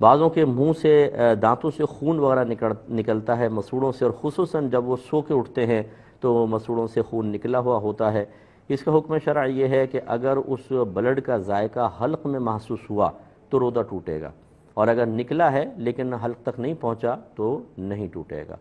बाज़ों के मुंह से दांतों से खून वगैरह निकल निकलता है मसूड़ों से और खसूस जब वो सो के उठते हैं तो मसूड़ों से खून निकला हुआ होता है इसका हुक्म शरा ये है कि अगर उस ब्लड का जायका हल्क में महसूस हुआ तो रोदा टूटेगा और अगर निकला है लेकिन हल्क तक नहीं पहुंचा तो नहीं टूटेगा